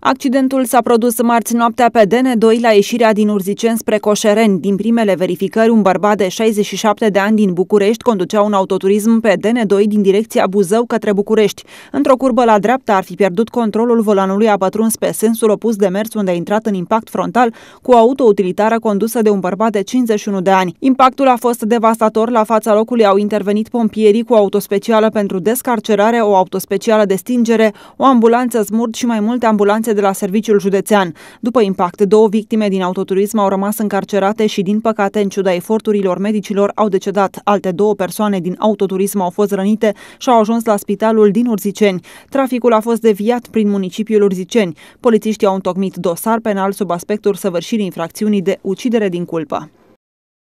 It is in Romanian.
Accidentul s-a produs marți noaptea pe DN2 la ieșirea din Urzicen spre Coșereni. Din primele verificări, un bărbat de 67 de ani din București conducea un autoturism pe DN2 din direcția Buzău către București. Într-o curbă la dreapta ar fi pierdut controlul volanului, a pătruns pe sensul opus de mers unde a intrat în impact frontal cu o utilitară condusă de un bărbat de 51 de ani. Impactul a fost devastator. La fața locului au intervenit pompierii cu auto autospecială pentru descarcerare, o autospecială de stingere, o ambulanță smurt și mai multe ambulanțe urgențe de la serviciul județean. După impact, două victime din autoturism au rămas încarcerate și, din păcate, în ciuda eforturilor medicilor, au decedat. Alte două persoane din autoturism au fost rănite și au ajuns la spitalul din Urziceni. Traficul a fost deviat prin municipiul Urziceni. Polițiștii au întocmit dosar penal sub aspectul săvârșirii infracțiunii de ucidere din culpă.